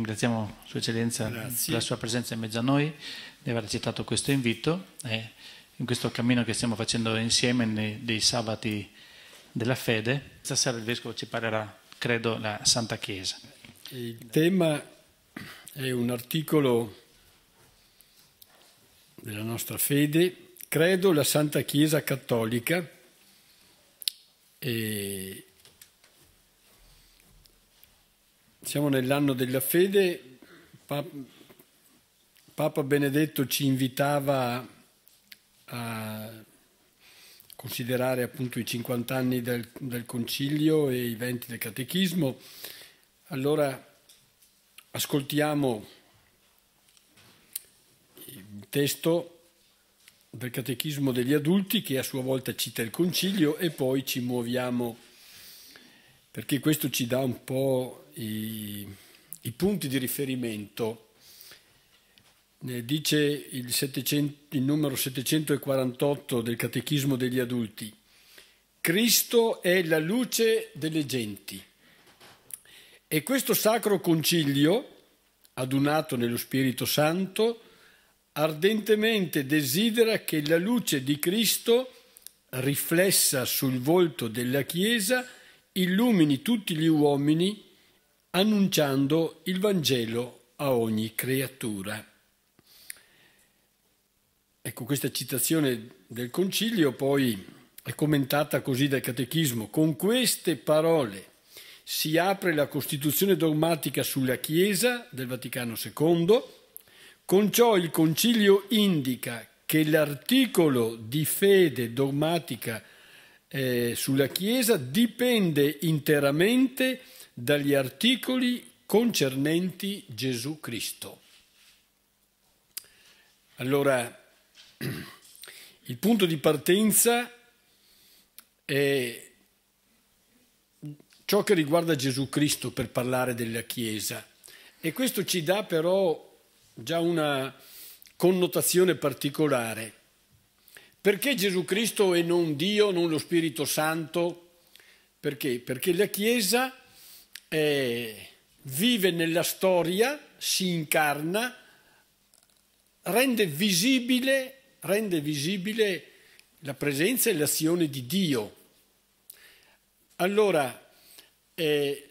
ringraziamo Sua Eccellenza per la sua presenza in mezzo a noi, di aver accettato questo invito e in questo cammino che stiamo facendo insieme nei, dei sabati della fede. Stasera il Vescovo ci parlerà, credo, la Santa Chiesa. Il tema è un articolo della nostra fede, credo la Santa Chiesa Cattolica, e Siamo nell'anno della fede, Papa Benedetto ci invitava a considerare appunto i 50 anni del, del concilio e i 20 del catechismo. Allora ascoltiamo il testo del Catechismo degli adulti che a sua volta cita il Concilio e poi ci muoviamo perché questo ci dà un po' i, i punti di riferimento. Ne dice il, 700, il numero 748 del Catechismo degli adulti. Cristo è la luce delle genti. E questo sacro concilio, adunato nello Spirito Santo, ardentemente desidera che la luce di Cristo, riflessa sul volto della Chiesa, illumini tutti gli uomini annunciando il Vangelo a ogni creatura. Ecco, questa citazione del concilio poi è commentata così dal catechismo. Con queste parole si apre la Costituzione dogmatica sulla Chiesa del Vaticano II. Con ciò il concilio indica che l'articolo di fede dogmatica eh, sulla Chiesa dipende interamente dagli articoli concernenti Gesù Cristo. Allora, il punto di partenza è ciò che riguarda Gesù Cristo per parlare della Chiesa e questo ci dà però già una connotazione particolare. Perché Gesù Cristo e non Dio, non lo Spirito Santo? Perché? Perché la Chiesa eh, vive nella storia, si incarna, rende visibile, rende visibile la presenza e l'azione di Dio. Allora, eh,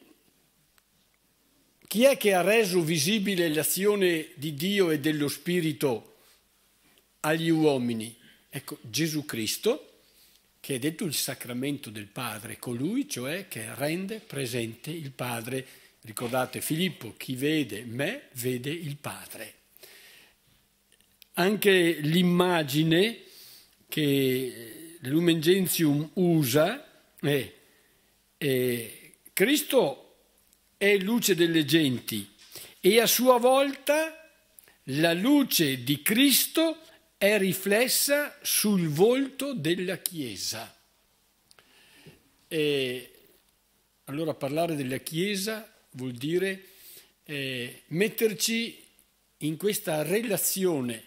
chi è che ha reso visibile l'azione di Dio e dello Spirito agli uomini? Ecco, Gesù Cristo che è detto il sacramento del Padre, colui cioè che rende presente il Padre. Ricordate Filippo, chi vede me vede il Padre. Anche l'immagine che Lumen Gentium usa è, è Cristo è luce delle genti e a sua volta la luce di Cristo è è riflessa sul volto della Chiesa. E allora parlare della Chiesa vuol dire eh, metterci in questa relazione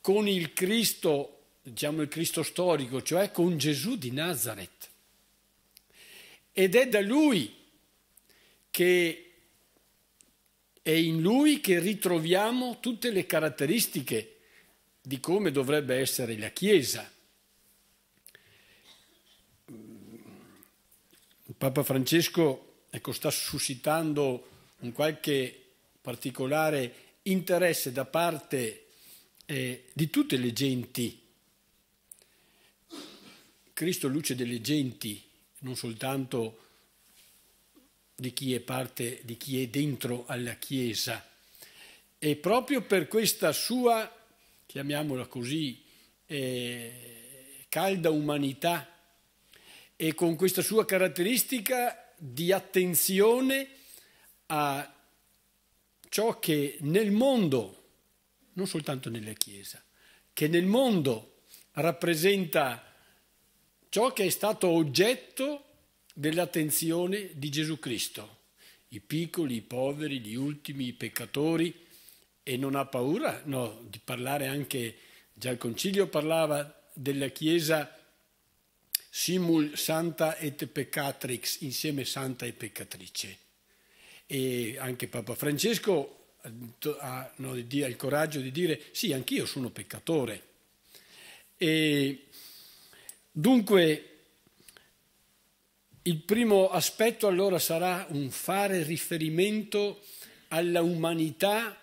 con il Cristo, diciamo il Cristo storico, cioè con Gesù di Nazareth. Ed è da Lui che è in Lui che ritroviamo tutte le caratteristiche di come dovrebbe essere la Chiesa. Il Papa Francesco ecco, sta suscitando un qualche particolare interesse da parte eh, di tutte le genti. Cristo luce delle genti, non soltanto di chi è parte, di chi è dentro alla Chiesa. E proprio per questa sua chiamiamola così, eh, calda umanità e con questa sua caratteristica di attenzione a ciò che nel mondo, non soltanto nella Chiesa, che nel mondo rappresenta ciò che è stato oggetto dell'attenzione di Gesù Cristo, i piccoli, i poveri, gli ultimi, i peccatori, e non ha paura no, di parlare anche, già il Concilio parlava della Chiesa simul santa et peccatrix, insieme santa e peccatrice. E anche Papa Francesco ha, no, ha il coraggio di dire sì, anch'io sono peccatore. E dunque il primo aspetto allora sarà un fare riferimento alla umanità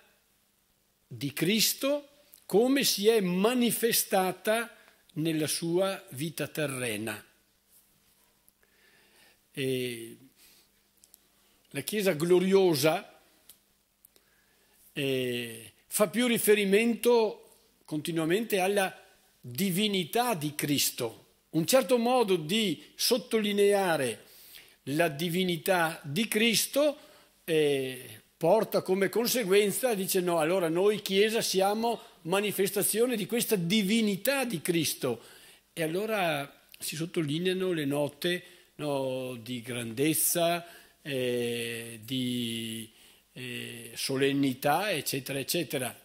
di Cristo come si è manifestata nella sua vita terrena. E la Chiesa gloriosa eh, fa più riferimento continuamente alla divinità di Cristo, un certo modo di sottolineare la divinità di Cristo eh, porta come conseguenza, dice no, allora noi Chiesa siamo manifestazione di questa divinità di Cristo. E allora si sottolineano le note no, di grandezza, eh, di eh, solennità, eccetera, eccetera.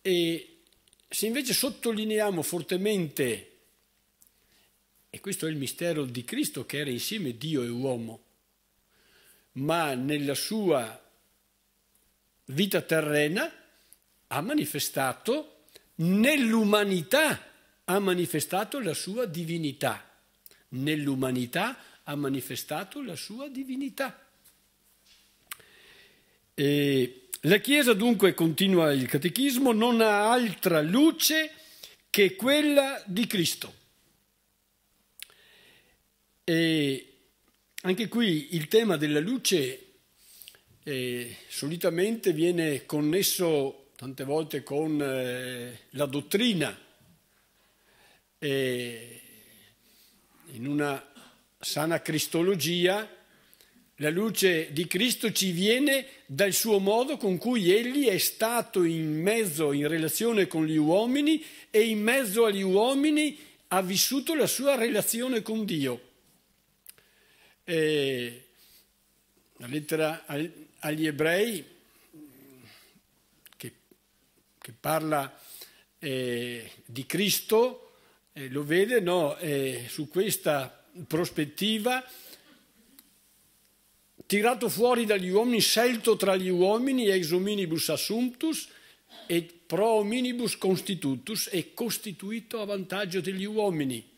E se invece sottolineiamo fortemente, e questo è il mistero di Cristo che era insieme Dio e uomo, ma nella sua vita terrena ha manifestato, nell'umanità ha manifestato la sua divinità, nell'umanità ha manifestato la sua divinità. E la Chiesa dunque, continua il Catechismo, non ha altra luce che quella di Cristo. E anche qui il tema della luce eh, solitamente viene connesso tante volte con eh, la dottrina. Eh, in una sana cristologia la luce di Cristo ci viene dal suo modo con cui Egli è stato in mezzo, in relazione con gli uomini e in mezzo agli uomini ha vissuto la sua relazione con Dio. E la lettera agli ebrei che, che parla eh, di Cristo eh, lo vede no, eh, su questa prospettiva tirato fuori dagli uomini, scelto tra gli uomini, ex hominibus assumptus e pro hominibus constitutus, e costituito a vantaggio degli uomini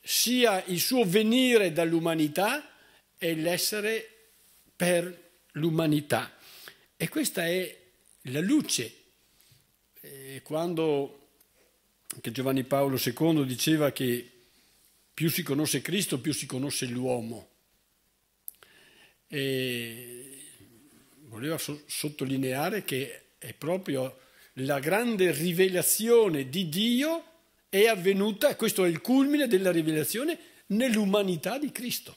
sia il suo venire dall'umanità e l'essere per l'umanità. E questa è la luce. E quando Giovanni Paolo II diceva che più si conosce Cristo, più si conosce l'uomo. E voleva so sottolineare che è proprio la grande rivelazione di Dio è avvenuta, questo è il culmine della rivelazione, nell'umanità di Cristo.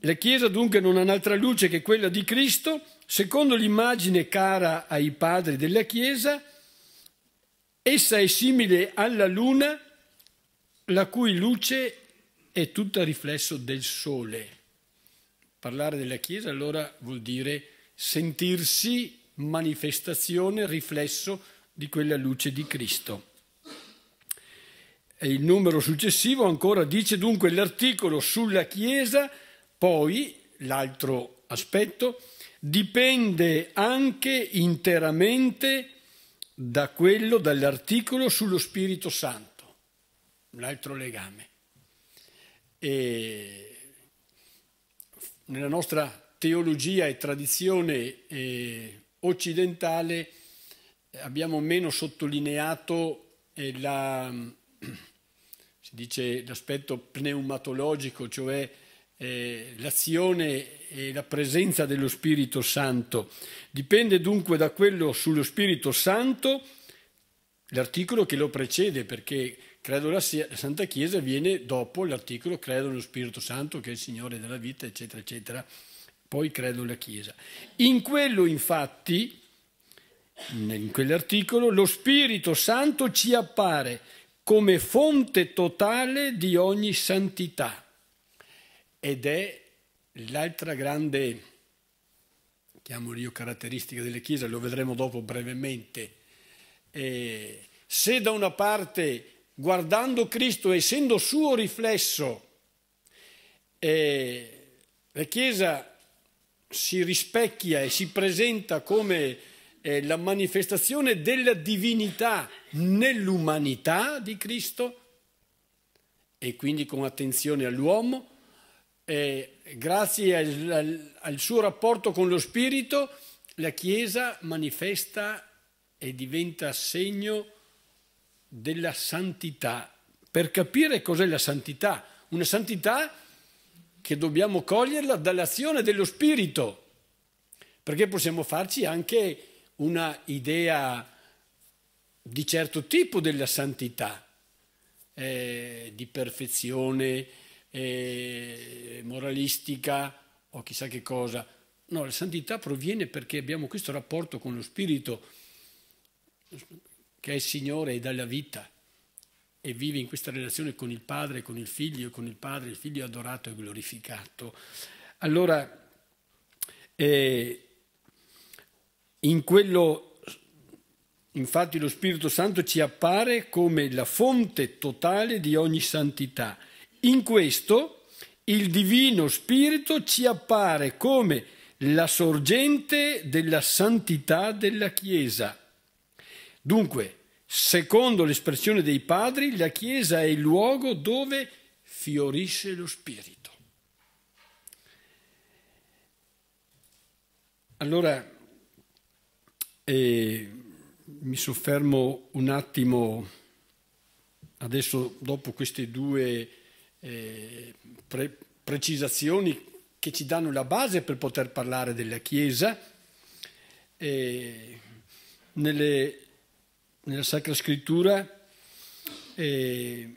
La Chiesa dunque non ha un'altra luce che quella di Cristo, secondo l'immagine cara ai padri della Chiesa, essa è simile alla luna, la cui luce è tutta riflesso del sole. Parlare della Chiesa allora vuol dire sentirsi manifestazione, riflesso di quella luce di Cristo. E il numero successivo ancora dice dunque l'articolo sulla Chiesa, poi l'altro aspetto, dipende anche interamente da quello, dall'articolo sullo Spirito Santo, un altro legame. E nella nostra teologia e tradizione eh, occidentale abbiamo meno sottolineato eh, la, dice, l'aspetto pneumatologico, cioè eh, l'azione e la presenza dello Spirito Santo. Dipende dunque da quello sullo Spirito Santo l'articolo che lo precede, perché credo la, la Santa Chiesa viene dopo l'articolo credo nello Spirito Santo che è il Signore della vita, eccetera, eccetera. Poi credo la Chiesa. In quello infatti in quell'articolo, lo Spirito Santo ci appare come fonte totale di ogni santità ed è l'altra grande, chiamo io, caratteristica delle chiese, lo vedremo dopo brevemente. Eh, se da una parte, guardando Cristo, essendo suo riflesso, eh, la Chiesa si rispecchia e si presenta come eh, la manifestazione della divinità nell'umanità di Cristo e quindi con attenzione all'uomo, eh, grazie al, al, al suo rapporto con lo Spirito, la Chiesa manifesta e diventa segno della santità. Per capire cos'è la santità, una santità che dobbiamo coglierla dall'azione dello Spirito, perché possiamo farci anche una idea di certo tipo della santità, eh, di perfezione eh, moralistica o chissà che cosa. No, la santità proviene perché abbiamo questo rapporto con lo Spirito che è il Signore e dà la vita e vive in questa relazione con il Padre, con il Figlio, con il Padre, il Figlio adorato e glorificato. Allora, eh, in quello, infatti, lo Spirito Santo ci appare come la fonte totale di ogni santità. In questo, il Divino Spirito ci appare come la sorgente della santità della Chiesa. Dunque, secondo l'espressione dei padri, la Chiesa è il luogo dove fiorisce lo Spirito. Allora, e mi soffermo un attimo adesso dopo queste due eh, pre precisazioni che ci danno la base per poter parlare della Chiesa. Eh, nelle, nella Sacra Scrittura eh,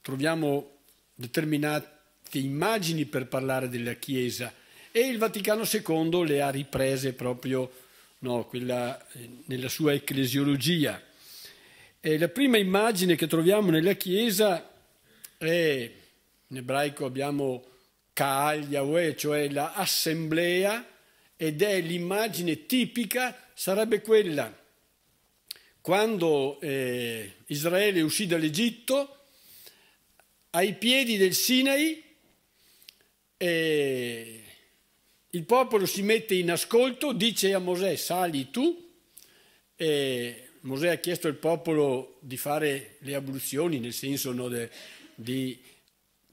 troviamo determinate immagini per parlare della Chiesa e il Vaticano II le ha riprese proprio no, quella, eh, nella sua ecclesiologia. E la prima immagine che troviamo nella chiesa è, in ebraico abbiamo Kaal cioè l'assemblea, ed è l'immagine tipica, sarebbe quella quando eh, Israele uscì dall'Egitto, ai piedi del Sinai, eh, il popolo si mette in ascolto, dice a Mosè sali tu, e Mosè ha chiesto al popolo di fare le abluzioni, nel senso no, de, di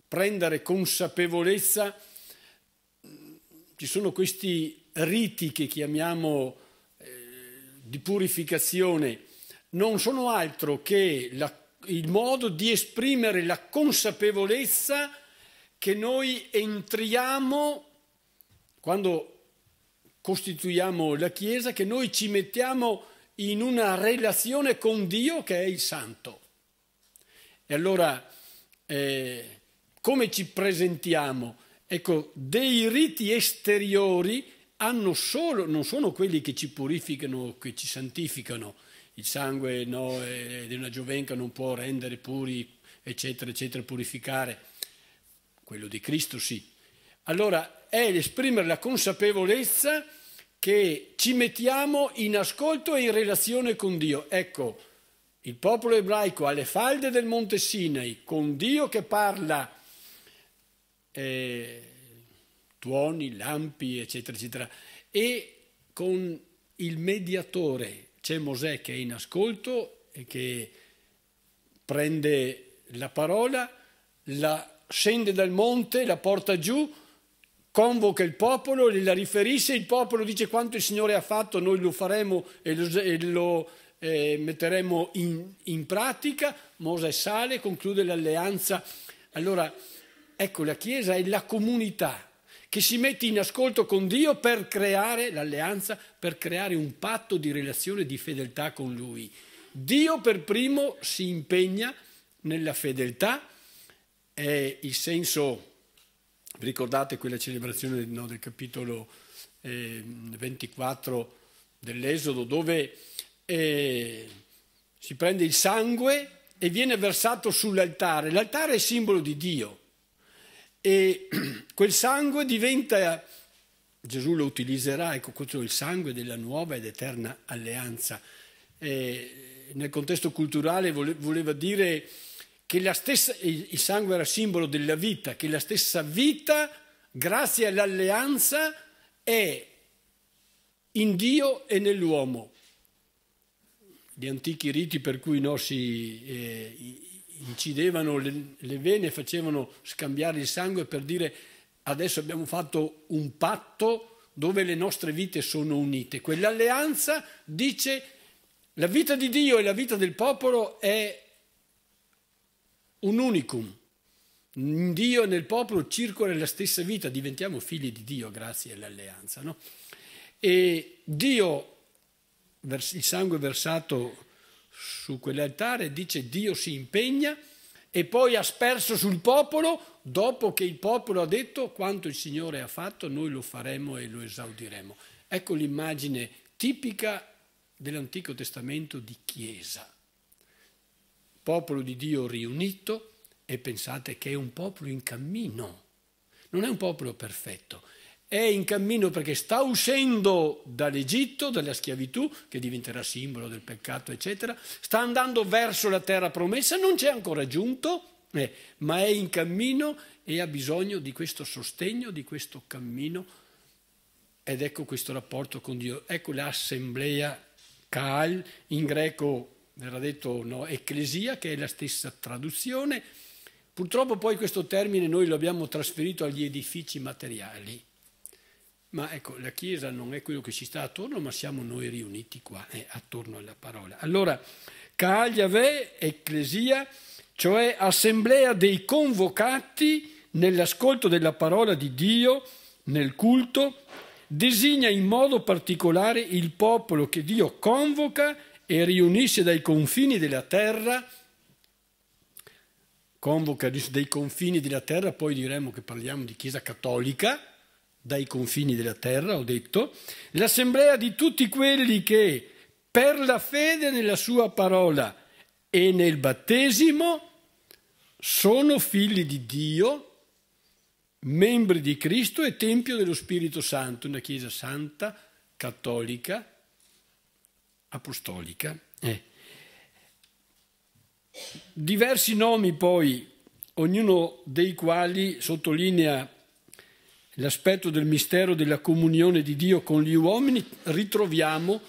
prendere consapevolezza. Ci sono questi riti che chiamiamo eh, di purificazione, non sono altro che la, il modo di esprimere la consapevolezza che noi entriamo quando costituiamo la Chiesa, che noi ci mettiamo in una relazione con Dio che è il Santo. E allora, eh, come ci presentiamo? Ecco, dei riti esteriori hanno solo, non sono quelli che ci purificano, che ci santificano. Il sangue no, eh, di una giovenca non può rendere puri, eccetera, eccetera, purificare. Quello di Cristo sì. Allora, è l'esprimere la consapevolezza che ci mettiamo in ascolto e in relazione con Dio. Ecco, il popolo ebraico alle falde del monte Sinai, con Dio che parla, eh, tuoni, lampi, eccetera, eccetera, e con il mediatore, c'è Mosè che è in ascolto e che prende la parola, la scende dal monte, la porta giù, convoca il popolo, la riferisce, il popolo dice quanto il Signore ha fatto, noi lo faremo e lo, e lo eh, metteremo in, in, pratica. Mosè sale, conclude l'alleanza. Allora, ecco, la Chiesa è la comunità che si mette in ascolto con Dio per creare l'alleanza, per creare un patto di relazione di fedeltà con Lui. Dio per primo si impegna nella fedeltà, è il senso vi ricordate quella celebrazione no, del capitolo eh, 24 dell'Esodo dove eh, si prende il sangue e viene versato sull'altare. L'altare è simbolo di Dio e quel sangue diventa, Gesù lo utilizzerà, ecco questo è il sangue della nuova ed eterna alleanza. Eh, nel contesto culturale voleva dire che la stessa, il sangue era simbolo della vita, che la stessa vita, grazie all'alleanza, è in Dio e nell'uomo. Gli antichi riti per cui no, si eh, incidevano le, le vene facevano scambiare il sangue per dire adesso abbiamo fatto un patto dove le nostre vite sono unite. Quell'alleanza dice la vita di Dio e la vita del popolo è un unicum. In Dio e nel popolo circola la stessa vita, diventiamo figli di Dio grazie all'alleanza. No? E Dio, il sangue versato su quell'altare, dice Dio si impegna e poi ha sperso sul popolo dopo che il popolo ha detto quanto il Signore ha fatto, noi lo faremo e lo esaudiremo. Ecco l'immagine tipica dell'Antico Testamento di Chiesa popolo di Dio riunito e pensate che è un popolo in cammino, non è un popolo perfetto, è in cammino perché sta uscendo dall'Egitto, dalla schiavitù, che diventerà simbolo del peccato, eccetera, sta andando verso la terra promessa, non c'è ancora giunto, eh, ma è in cammino e ha bisogno di questo sostegno, di questo cammino. Ed ecco questo rapporto con Dio, ecco l'assemblea Kaal, in greco verrà detto no, ecclesia, che è la stessa traduzione. Purtroppo poi questo termine noi lo abbiamo trasferito agli edifici materiali. Ma ecco, la Chiesa non è quello che ci sta attorno, ma siamo noi riuniti qua, eh, attorno alla parola. Allora, Cagliave, ecclesia, cioè assemblea dei convocati nell'ascolto della parola di Dio, nel culto, designa in modo particolare il popolo che Dio convoca e riunisce dai confini della terra, convoca dai confini della terra, poi diremmo che parliamo di Chiesa cattolica, dai confini della terra, ho detto, l'assemblea di tutti quelli che per la fede nella sua parola e nel battesimo sono figli di Dio, membri di Cristo e tempio dello Spirito Santo, una Chiesa santa, cattolica, apostolica. Eh. Diversi nomi poi, ognuno dei quali sottolinea l'aspetto del mistero della comunione di Dio con gli uomini, ritroviamo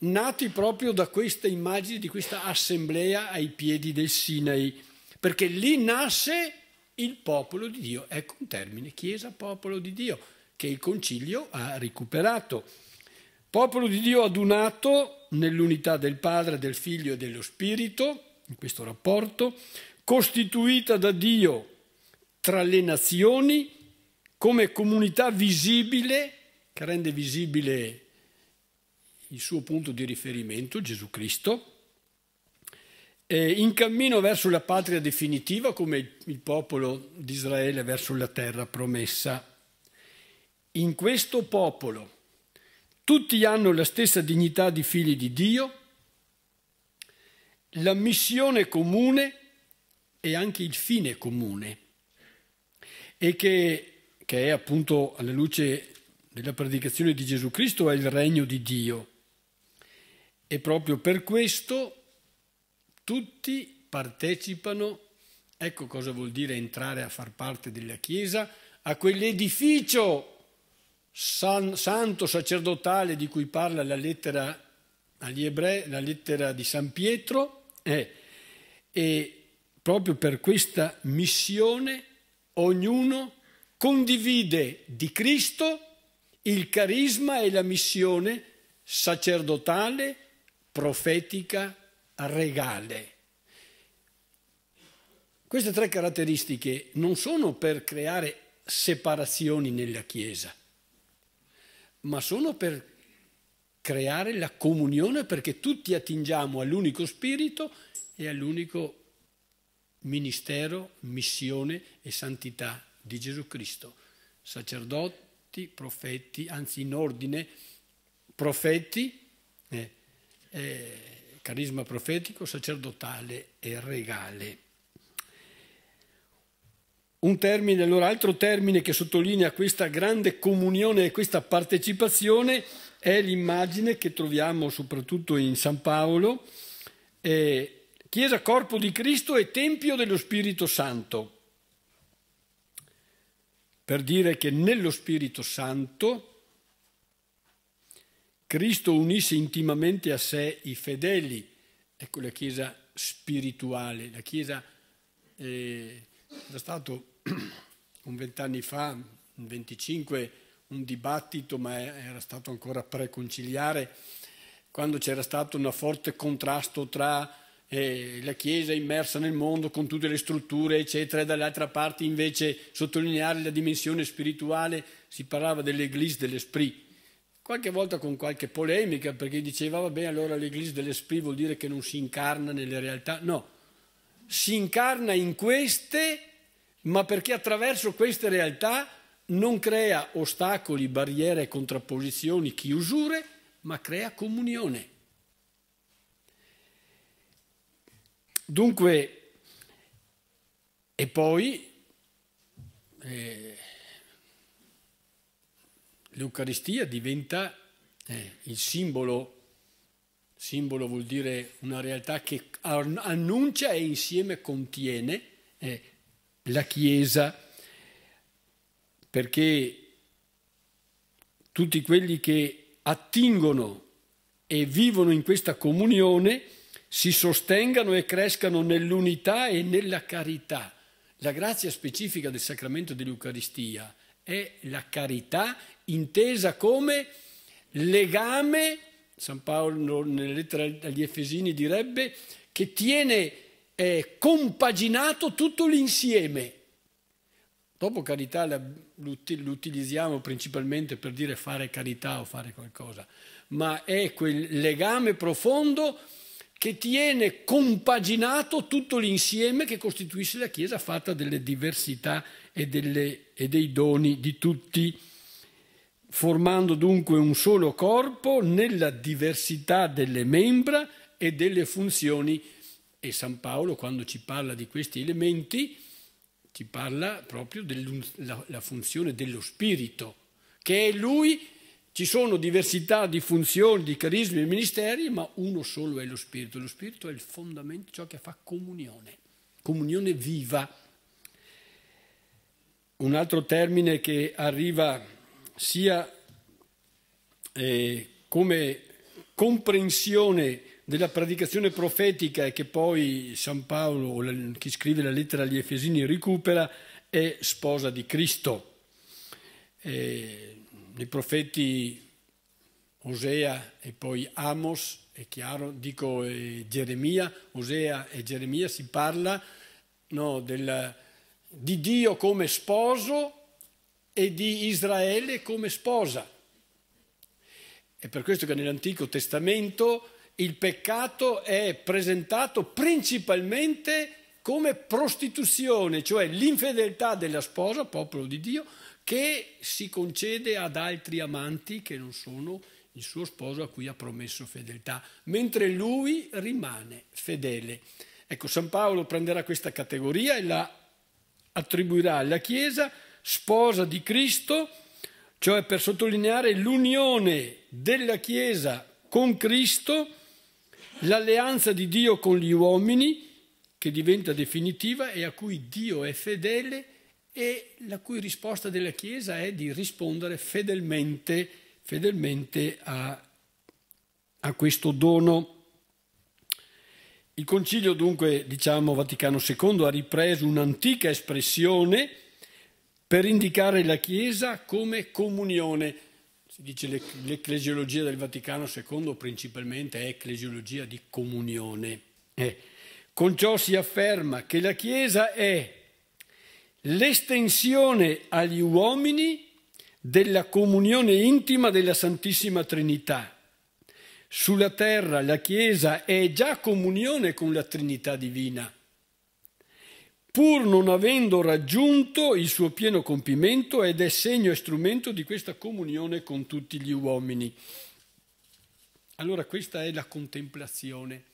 nati proprio da questa immagine, di questa assemblea ai piedi del Sinai, perché lì nasce il popolo di Dio. Ecco un termine, Chiesa, popolo di Dio, che il concilio ha recuperato. Popolo di Dio adunato nell'unità del Padre, del Figlio e dello Spirito, in questo rapporto, costituita da Dio tra le nazioni come comunità visibile, che rende visibile il suo punto di riferimento, Gesù Cristo, in cammino verso la patria definitiva come il popolo di Israele verso la terra promessa. In questo popolo, tutti hanno la stessa dignità di figli di Dio, la missione comune e anche il fine comune, e che, che è appunto alla luce della predicazione di Gesù Cristo, è il regno di Dio. E proprio per questo tutti partecipano, ecco cosa vuol dire entrare a far parte della Chiesa, a quell'edificio san, santo sacerdotale di cui parla la lettera agli ebrei, la lettera di San Pietro, è, eh, e proprio per questa missione ognuno condivide di Cristo il carisma e la missione sacerdotale, profetica, regale. Queste tre caratteristiche non sono per creare separazioni nella Chiesa, ma sono per creare la comunione perché tutti attingiamo all'unico spirito e all'unico ministero, missione e santità di Gesù Cristo. Sacerdoti, profeti, anzi in ordine profeti, eh, eh, carisma profetico, sacerdotale e regale. Un termine, allora, altro termine che sottolinea questa grande comunione e questa partecipazione è l'immagine che troviamo soprattutto in San Paolo, eh, Chiesa Corpo di Cristo e Tempio dello Spirito Santo, per dire che nello Spirito Santo Cristo unisce intimamente a sé i fedeli, ecco la Chiesa spirituale, la Chiesa... Eh, da Stato un vent'anni fa, un 25, un dibattito, ma era stato ancora preconciliare, quando c'era stato un forte contrasto tra eh, la Chiesa immersa nel mondo con tutte le strutture, eccetera, e dall'altra parte invece sottolineare la dimensione spirituale, si parlava dell'Eglise dell'Esprit, qualche volta con qualche polemica, perché diceva, vabbè, allora l'Eglise dell'Esprit vuol dire che non si incarna nelle realtà, no, si incarna in queste ma perché attraverso queste realtà non crea ostacoli, barriere, contrapposizioni, chiusure, ma crea comunione. Dunque, e poi eh, l'Eucaristia diventa eh, il simbolo, simbolo vuol dire una realtà che annuncia e insieme contiene, eh, la Chiesa, perché tutti quelli che attingono e vivono in questa comunione si sostengano e crescano nell'unità e nella carità. La grazia specifica del sacramento dell'Eucaristia è la carità intesa come legame, San Paolo nelle lettere agli Efesini direbbe, che tiene eh, compaginato tutto l'insieme. Dopo carità l'utilizziamo principalmente per dire fare carità o fare qualcosa, ma è quel legame profondo che tiene compaginato tutto l'insieme che costituisce la Chiesa fatta delle diversità e, delle, e dei doni di tutti, formando dunque un solo corpo nella diversità delle membra e delle funzioni e San Paolo, quando ci parla di questi elementi, ci parla proprio della funzione dello Spirito, che è Lui. Ci sono diversità di funzioni, di carismi e ministeri, ma uno solo è lo Spirito. Lo Spirito è il fondamento, ciò che fa comunione, comunione viva. Un altro termine che arriva sia eh, come comprensione della predicazione profetica e che poi San Paolo, chi scrive la lettera agli Efesini, recupera, è sposa di Cristo. E I profeti Osea e poi Amos, è chiaro, dico eh, Geremia, Osea e Geremia si parla no, del, di Dio come sposo e di Israele come sposa. È per questo che nell'Antico Testamento il peccato è presentato principalmente come prostituzione, cioè l'infedeltà della sposa, popolo di Dio, che si concede ad altri amanti che non sono il suo sposo a cui ha promesso fedeltà, mentre lui rimane fedele. Ecco, San Paolo prenderà questa categoria e la attribuirà alla Chiesa, sposa di Cristo, cioè per sottolineare l'unione della Chiesa con Cristo l'alleanza di Dio con gli uomini che diventa definitiva e a cui Dio è fedele e la cui risposta della Chiesa è di rispondere fedelmente, fedelmente a, a questo dono. Il Concilio dunque, diciamo, Vaticano II ha ripreso un'antica espressione per indicare la Chiesa come comunione. Si dice l'ecclesiologia del Vaticano II principalmente è ecclesiologia di comunione. Eh. Con ciò si afferma che la Chiesa è l'estensione agli uomini della comunione intima della Santissima Trinità. Sulla terra la Chiesa è già comunione con la Trinità divina pur non avendo raggiunto il suo pieno compimento ed è segno e strumento di questa comunione con tutti gli uomini. Allora questa è la contemplazione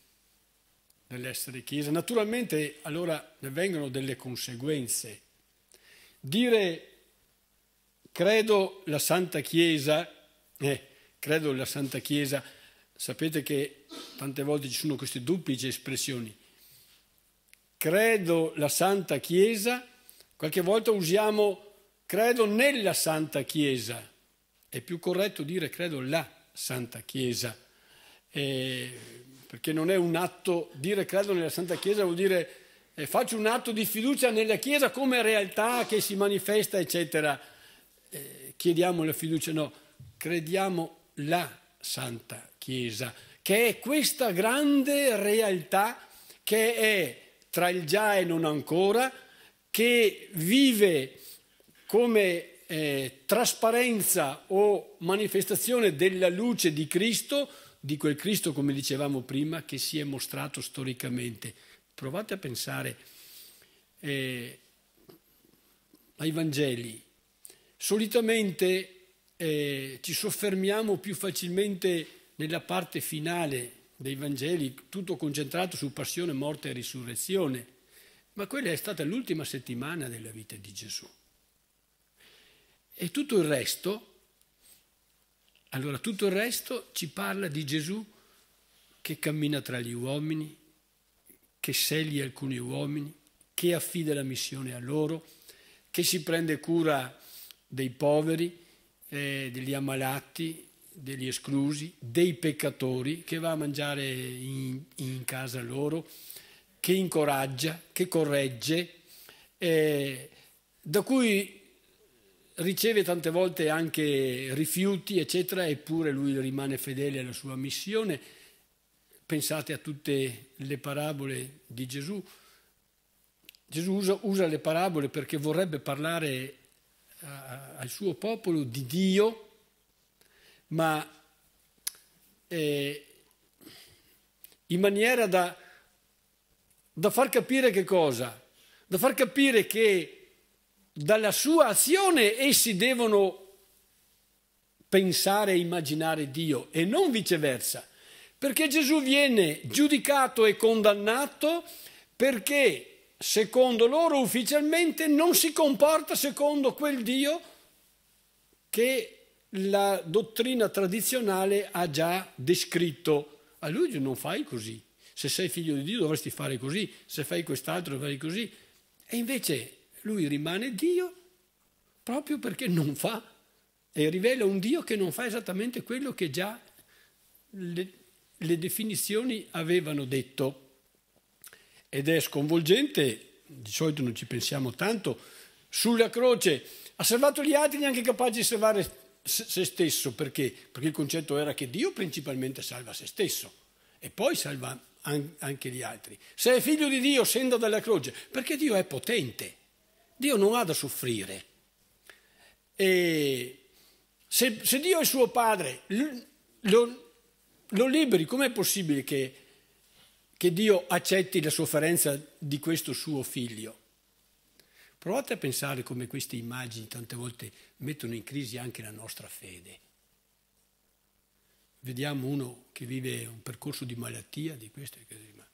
dell'essere Chiesa. Naturalmente allora ne vengono delle conseguenze. Dire credo la Santa Chiesa, eh, credo la Santa Chiesa, sapete che tante volte ci sono queste duplici espressioni credo la Santa Chiesa, qualche volta usiamo credo nella Santa Chiesa, è più corretto dire credo la Santa Chiesa, eh, perché non è un atto, dire credo nella Santa Chiesa vuol dire eh, faccio un atto di fiducia nella Chiesa come realtà che si manifesta, eccetera. Eh, chiediamo la fiducia, no, crediamo la Santa Chiesa, che è questa grande realtà che è tra il già e non ancora, che vive come eh, trasparenza o manifestazione della luce di Cristo, di quel Cristo, come dicevamo prima, che si è mostrato storicamente. Provate a pensare eh, ai Vangeli. Solitamente eh, ci soffermiamo più facilmente nella parte finale dei Vangeli, tutto concentrato su passione, morte e risurrezione, ma quella è stata l'ultima settimana della vita di Gesù. E tutto il resto, allora tutto il resto ci parla di Gesù che cammina tra gli uomini, che sceglie alcuni uomini, che affida la missione a loro, che si prende cura dei poveri, eh, degli ammalati, degli esclusi, dei peccatori che va a mangiare in, in casa loro, che incoraggia, che corregge, eh, da cui riceve tante volte anche rifiuti, eccetera, eppure lui rimane fedele alla sua missione. Pensate a tutte le parabole di Gesù. Gesù usa, usa le parabole perché vorrebbe parlare a, a, al suo popolo di Dio ma eh, in maniera da, da far capire che cosa? Da far capire che dalla sua azione essi devono pensare e immaginare Dio e non viceversa, perché Gesù viene giudicato e condannato perché secondo loro ufficialmente non si comporta secondo quel Dio che la dottrina tradizionale ha già descritto. A lui non fai così. Se sei figlio di Dio dovresti fare così, se fai quest'altro fai così. E invece lui rimane Dio proprio perché non fa e rivela un Dio che non fa esattamente quello che già le, le definizioni avevano detto. Ed è sconvolgente, di solito non ci pensiamo tanto, sulla croce ha salvato gli altri neanche capaci di salvare se stesso perché? Perché il concetto era che Dio principalmente salva se stesso e poi salva anche gli altri. Se è figlio di Dio, scenda dalla croce, perché Dio è potente, Dio non ha da soffrire. E se, se Dio è suo padre, lo, lo liberi, com'è possibile che, che Dio accetti la sofferenza di questo suo figlio? Provate a pensare come queste immagini tante volte mettono in crisi anche la nostra fede. Vediamo uno che vive un percorso di malattia, di questo e così, ma,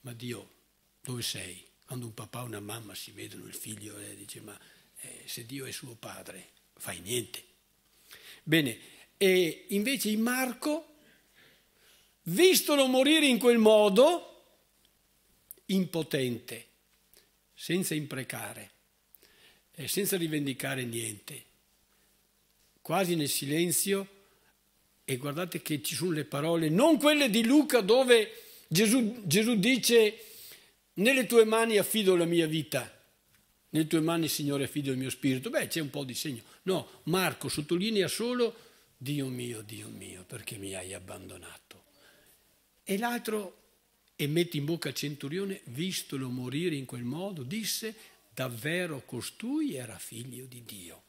ma Dio, dove sei? Quando un papà e una mamma si vedono il figlio e eh, dice, ma eh, se Dio è suo padre, fai niente. Bene, e invece in Marco, vistolo morire in quel modo, impotente senza imprecare e senza rivendicare niente, quasi nel silenzio. E guardate che ci sono le parole, non quelle di Luca dove Gesù, Gesù dice nelle tue mani affido la mia vita. Nelle tue mani, Signore, affido il mio spirito. Beh, c'è un po' di segno. No, Marco sottolinea solo, Dio mio, Dio mio, perché mi hai abbandonato. E l'altro e mette in bocca al centurione, vistolo morire in quel modo, disse, davvero costui era figlio di Dio.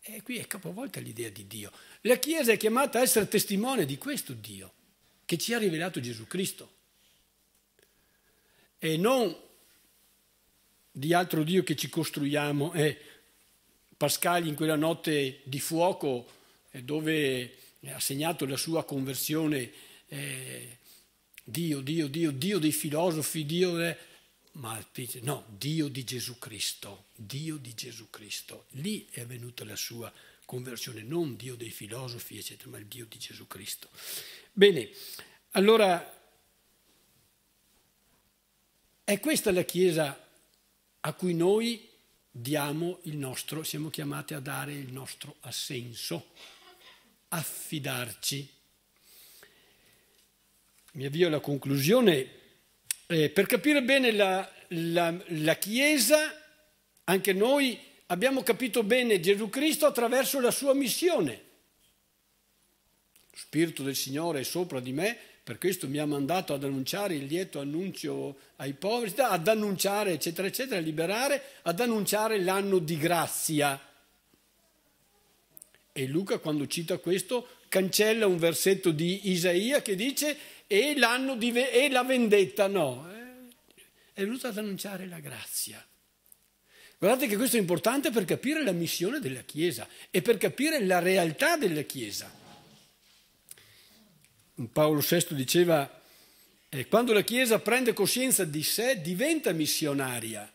E qui è capovolta l'idea di Dio. La Chiesa è chiamata a essere testimone di questo Dio, che ci ha rivelato Gesù Cristo. E non di altro Dio che ci costruiamo. Eh, Pascal in quella notte di fuoco eh, dove ha segnato la sua conversione eh, Dio, Dio, Dio, Dio dei filosofi, Dio... De... Ma no, Dio di Gesù Cristo, Dio di Gesù Cristo. Lì è venuta la sua conversione, non Dio dei filosofi, eccetera, ma il Dio di Gesù Cristo. Bene, allora è questa la Chiesa a cui noi diamo il nostro, siamo chiamati a dare il nostro assenso, affidarci mi avvio alla conclusione, eh, per capire bene la, la, la Chiesa, anche noi abbiamo capito bene Gesù Cristo attraverso la sua missione. Lo Spirito del Signore è sopra di me, per questo mi ha mandato ad annunciare il lieto annuncio ai poveri, ad annunciare, eccetera, eccetera, a liberare, ad annunciare l'anno di grazia. E Luca, quando cita questo, cancella un versetto di Isaia che dice e, di, e la vendetta no, eh, è venuto ad annunciare la grazia. Guardate che questo è importante per capire la missione della Chiesa e per capire la realtà della Chiesa. Paolo VI diceva, eh, quando la Chiesa prende coscienza di sé diventa missionaria.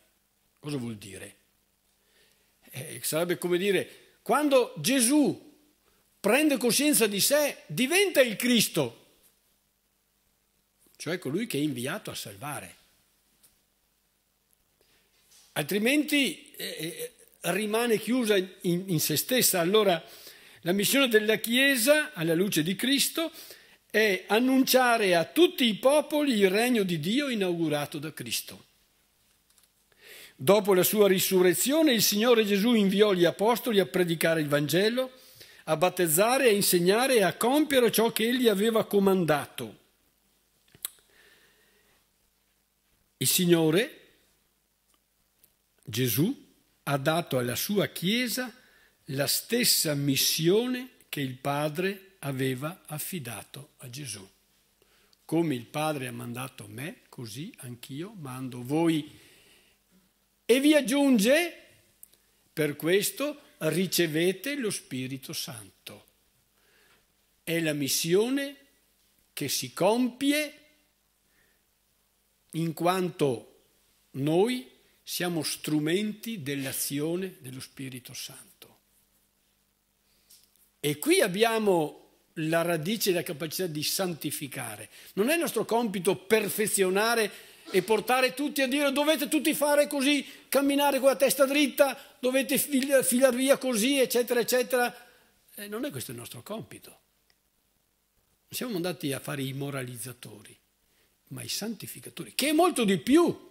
Cosa vuol dire? Eh, sarebbe come dire, quando Gesù prende coscienza di sé diventa il Cristo cioè colui che è inviato a salvare. Altrimenti eh, eh rimane chiusa in, in se stessa. Allora la missione della Chiesa, alla luce di Cristo, è annunciare a tutti i popoli il regno di Dio inaugurato da Cristo. Dopo la sua risurrezione il Signore Gesù inviò gli apostoli a predicare il Vangelo, a battezzare, a insegnare e a compiere ciò che egli aveva comandato. Il Signore Gesù ha dato alla sua Chiesa la stessa missione che il Padre aveva affidato a Gesù. Come il Padre ha mandato me, così anch'io mando voi. E vi aggiunge, per questo ricevete lo Spirito Santo. È la missione che si compie in quanto noi siamo strumenti dell'azione dello Spirito Santo. E qui abbiamo la radice e la capacità di santificare. Non è il nostro compito perfezionare e portare tutti a dire dovete tutti fare così, camminare con la testa dritta, dovete filar via così, eccetera, eccetera. Eh, non è questo il nostro compito. siamo andati a fare i moralizzatori ma i santificatori, che è molto di più,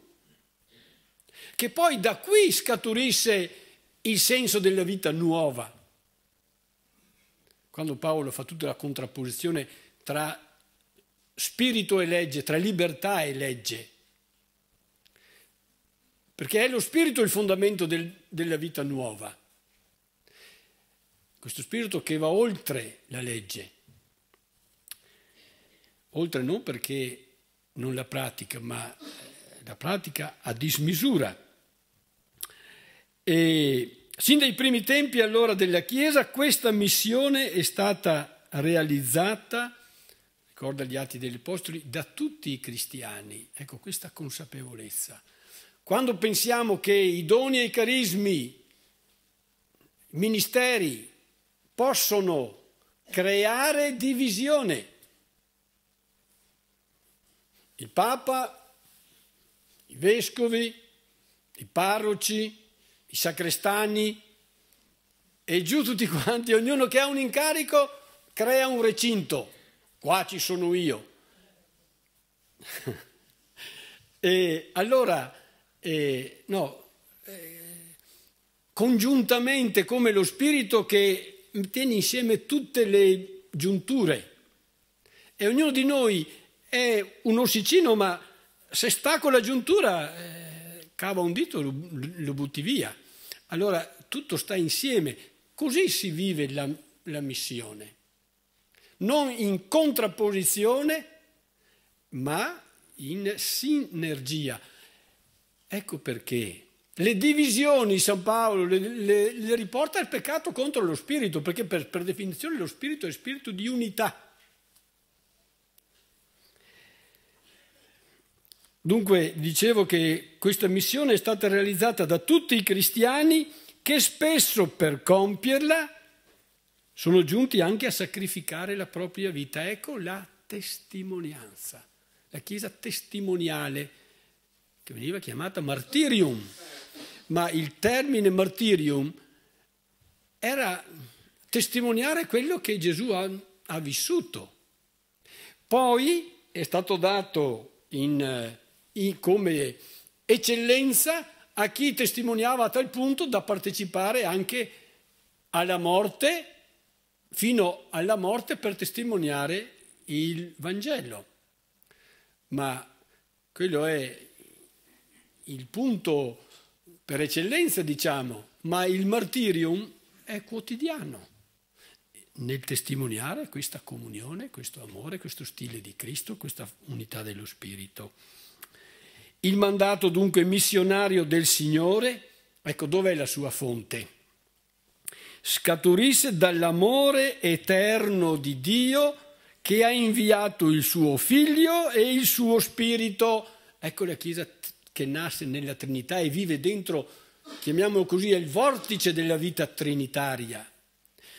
che poi da qui scaturisse il senso della vita nuova. Quando Paolo fa tutta la contrapposizione tra spirito e legge, tra libertà e legge, perché è lo spirito il fondamento del, della vita nuova. Questo spirito che va oltre la legge, oltre non perché non la pratica, ma eh, la pratica a dismisura. E sin dai primi tempi allora della Chiesa questa missione è stata realizzata, ricorda gli Atti degli Apostoli, da tutti i cristiani. Ecco questa consapevolezza. Quando pensiamo che i doni e i carismi, i ministeri possono creare divisione, il Papa, i vescovi, i parroci, i sacrestani e giù tutti quanti, ognuno che ha un incarico crea un recinto. Qua ci sono io. e allora, eh, no, eh, congiuntamente come lo spirito che tiene insieme tutte le giunture e ognuno di noi è un ossicino, ma se stacco la giuntura, eh, cava un dito, lo, lo butti via. Allora tutto sta insieme, così si vive la, la missione, non in contrapposizione, ma in sinergia. Ecco perché le divisioni, San Paolo le, le, le riporta al peccato contro lo spirito, perché per, per definizione lo spirito è spirito di unità. Dunque dicevo che questa missione è stata realizzata da tutti i cristiani che spesso per compierla sono giunti anche a sacrificare la propria vita. Ecco la testimonianza, la chiesa testimoniale, che veniva chiamata martirium. Ma il termine martirium era testimoniare quello che Gesù ha, ha vissuto. Poi è stato dato in eh, come eccellenza a chi testimoniava a tal punto da partecipare anche alla morte, fino alla morte per testimoniare il Vangelo. Ma quello è il punto per eccellenza, diciamo, ma il martirium è quotidiano. Nel testimoniare questa comunione, questo amore, questo stile di Cristo, questa unità dello Spirito. Il mandato dunque missionario del Signore, ecco dov'è la sua fonte? Scaturisce dall'amore eterno di Dio che ha inviato il suo figlio e il suo spirito. Ecco la Chiesa che nasce nella Trinità e vive dentro, chiamiamolo così, il vortice della vita trinitaria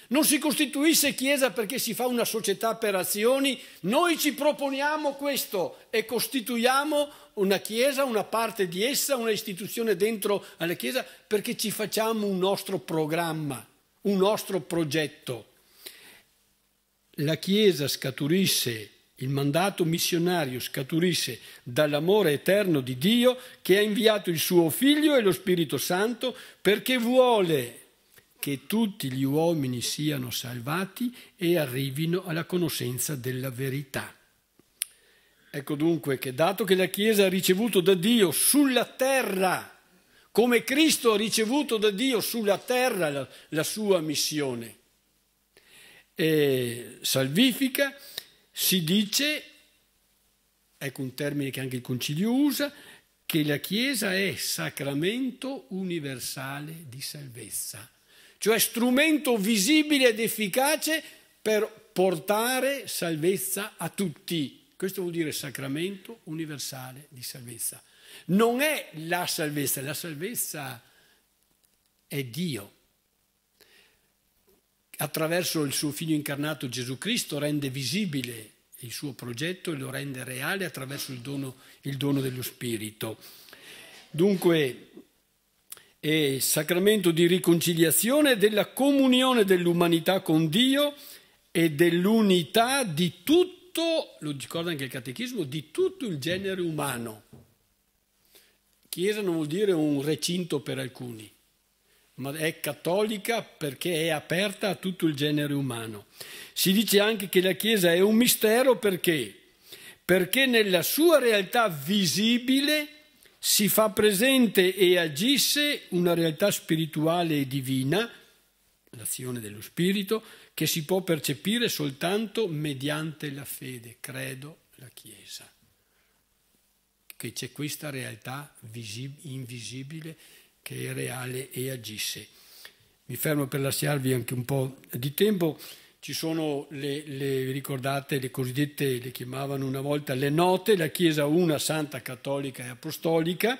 non si costituisce Chiesa perché si fa una società per azioni, noi ci proponiamo questo e costituiamo una Chiesa, una parte di essa, una istituzione dentro alla Chiesa perché ci facciamo un nostro programma, un nostro progetto. La Chiesa scaturisce, il mandato missionario scaturisce dall'amore eterno di Dio che ha inviato il suo Figlio e lo Spirito Santo perché vuole che tutti gli uomini siano salvati e arrivino alla conoscenza della verità. Ecco dunque che dato che la Chiesa ha ricevuto da Dio sulla terra, come Cristo ha ricevuto da Dio sulla terra la, la sua missione, e salvifica, si dice, ecco un termine che anche il Concilio usa, che la Chiesa è sacramento universale di salvezza cioè strumento visibile ed efficace per portare salvezza a tutti. Questo vuol dire sacramento universale di salvezza. Non è la salvezza, la salvezza è Dio. Attraverso il suo figlio incarnato Gesù Cristo rende visibile il suo progetto e lo rende reale attraverso il dono, il dono dello Spirito. Dunque e sacramento di riconciliazione della comunione dell'umanità con Dio e dell'unità di tutto, lo ricorda anche il catechismo, di tutto il genere umano. Chiesa non vuol dire un recinto per alcuni, ma è cattolica perché è aperta a tutto il genere umano. Si dice anche che la Chiesa è un mistero perché? Perché nella sua realtà visibile si fa presente e agisse una realtà spirituale e divina, l'azione dello Spirito, che si può percepire soltanto mediante la fede, credo, la Chiesa. Che c'è questa realtà invisibile che è reale e agisse. Mi fermo per lasciarvi anche un po' di tempo. Ci sono le, le ricordate, le cosiddette, le chiamavano una volta le note, la Chiesa una, santa, cattolica e apostolica.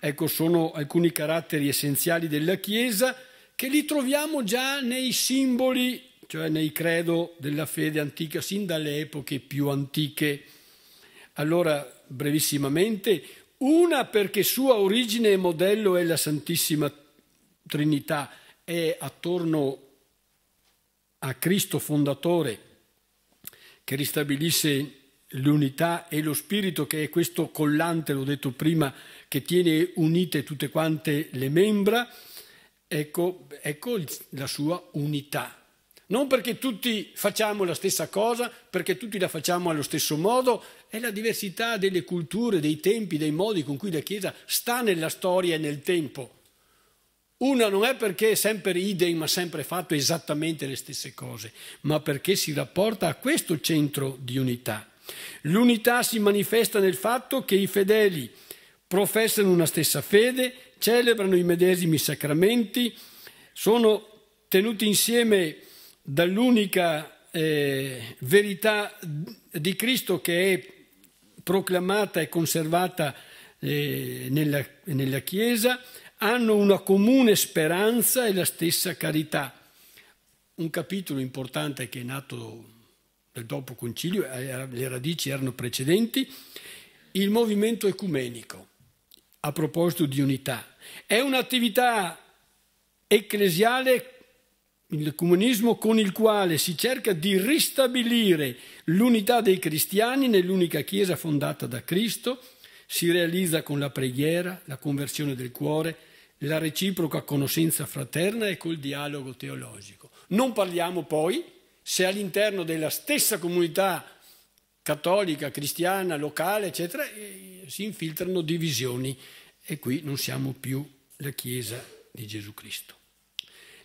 Ecco, sono alcuni caratteri essenziali della Chiesa che li troviamo già nei simboli, cioè nei credo della fede antica, sin dalle epoche più antiche. Allora, brevissimamente, una perché sua origine e modello è la Santissima Trinità, è attorno a Cristo fondatore che ristabilisse l'unità e lo spirito che è questo collante, l'ho detto prima, che tiene unite tutte quante le membra, ecco, ecco la sua unità. Non perché tutti facciamo la stessa cosa, perché tutti la facciamo allo stesso modo, è la diversità delle culture, dei tempi, dei modi con cui la Chiesa sta nella storia e nel tempo. Una non è perché è sempre idem, ha sempre fatto esattamente le stesse cose, ma perché si rapporta a questo centro di unità. L'unità si manifesta nel fatto che i fedeli professano una stessa fede, celebrano i medesimi sacramenti, sono tenuti insieme dall'unica eh, verità di Cristo che è proclamata e conservata eh, nella, nella Chiesa, hanno una comune speranza e la stessa carità. Un capitolo importante che è nato nel dopo concilio, eh, le radici erano precedenti, il movimento ecumenico, a proposito di unità. È un'attività ecclesiale il comunismo con il quale si cerca di ristabilire l'unità dei cristiani nell'unica Chiesa fondata da Cristo si realizza con la preghiera, la conversione del cuore, la reciproca conoscenza fraterna e col dialogo teologico. Non parliamo poi se all'interno della stessa comunità cattolica, cristiana, locale, eccetera, eh, si infiltrano divisioni e qui non siamo più la Chiesa di Gesù Cristo.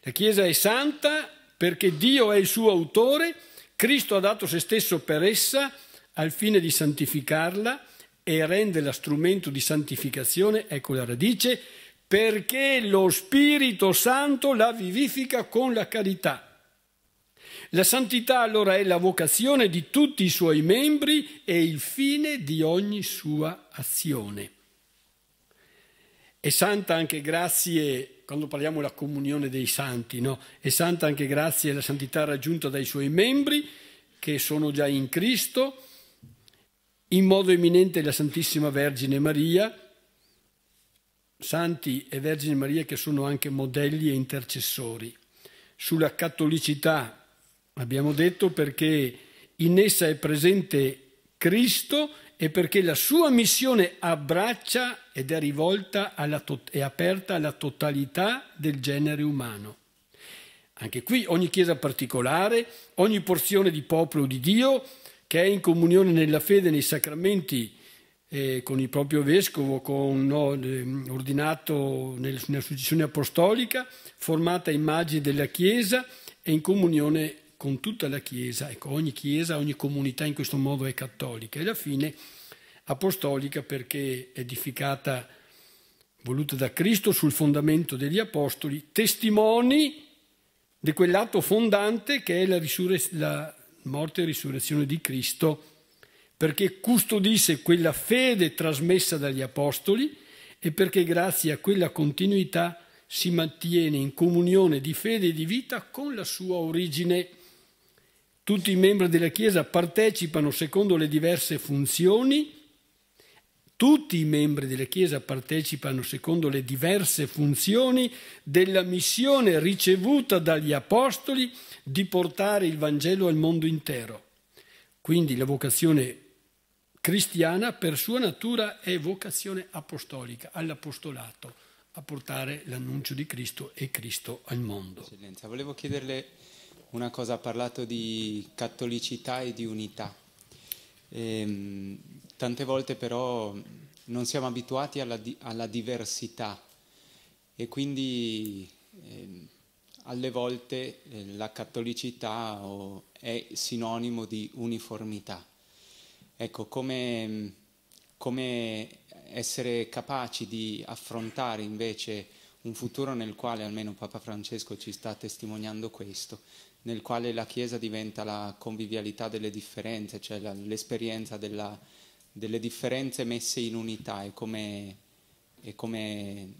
La Chiesa è santa perché Dio è il suo autore, Cristo ha dato se stesso per essa al fine di santificarla e renderla strumento di santificazione, ecco la radice, perché lo Spirito Santo la vivifica con la carità. La santità allora è la vocazione di tutti i suoi membri e il fine di ogni sua azione. È santa anche grazie, quando parliamo della comunione dei santi, no? è santa anche grazie alla santità raggiunta dai suoi membri che sono già in Cristo, in modo eminente la Santissima Vergine Maria, santi e Vergine Maria che sono anche modelli e intercessori. Sulla cattolicità abbiamo detto perché in essa è presente Cristo e perché la sua missione abbraccia ed è rivolta è aperta alla totalità del genere umano. Anche qui ogni chiesa particolare, ogni porzione di popolo di Dio che è in comunione nella fede, nei sacramenti, eh, con il proprio vescovo, con, no, ordinato nel, nella successione apostolica, formata a immagine della Chiesa e in comunione con tutta la Chiesa. Ecco, ogni Chiesa, ogni comunità in questo modo è cattolica e alla fine apostolica perché edificata, voluta da Cristo sul fondamento degli Apostoli, testimoni di quell'atto fondante che è la, la morte e risurrezione di Cristo perché custodisse quella fede trasmessa dagli Apostoli e perché grazie a quella continuità si mantiene in comunione di fede e di vita con la sua origine. Tutti i membri della Chiesa partecipano secondo le diverse funzioni tutti i membri della Chiesa partecipano secondo le diverse funzioni della missione ricevuta dagli Apostoli di portare il Vangelo al mondo intero. Quindi la vocazione cristiana per sua natura è vocazione apostolica, all'apostolato, a portare l'annuncio di Cristo e Cristo al mondo. Eccellenza, volevo chiederle una cosa, ha parlato di cattolicità e di unità. E, ehm, tante volte però non siamo abituati alla, di alla diversità e quindi eh, alle volte eh, la cattolicità oh, è sinonimo di uniformità Ecco, come, come essere capaci di affrontare invece un futuro nel quale almeno Papa Francesco ci sta testimoniando questo, nel quale la Chiesa diventa la convivialità delle differenze, cioè la, l'esperienza della, delle differenze messe in unità e come, e come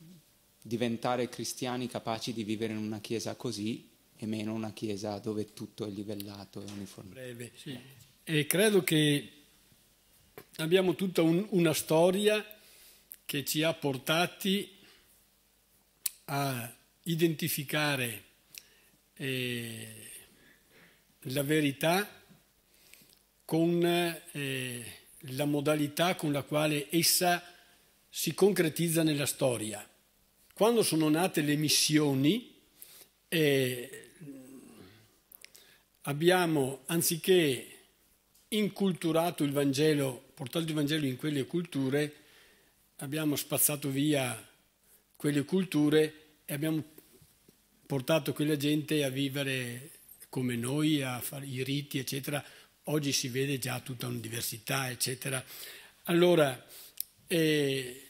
diventare cristiani capaci di vivere in una Chiesa così e meno una Chiesa dove tutto è livellato e uniforme. Breve, sì. E credo che abbiamo tutta un, una storia che ci ha portati a identificare eh, la verità con eh, la modalità con la quale essa si concretizza nella storia. Quando sono nate le missioni, eh, abbiamo, anziché inculturato il Vangelo portato il Vangelo in quelle culture, abbiamo spazzato via quelle culture e abbiamo portato quella gente a vivere come noi, a fare i riti, eccetera. Oggi si vede già tutta una diversità, eccetera. Allora, eh,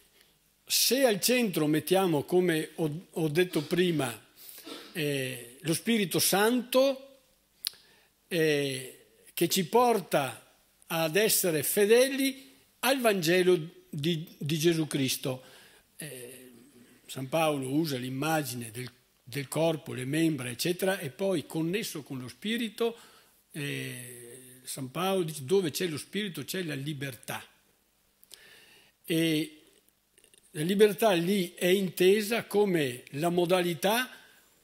se al centro mettiamo, come ho, ho detto prima, eh, lo Spirito Santo eh, che ci porta a ad essere fedeli al Vangelo di, di Gesù Cristo. Eh, San Paolo usa l'immagine del, del, corpo, le membra, eccetera, e poi connesso con lo spirito, eh, San Paolo dice dove c'è lo spirito c'è la libertà. E la libertà lì è intesa come la modalità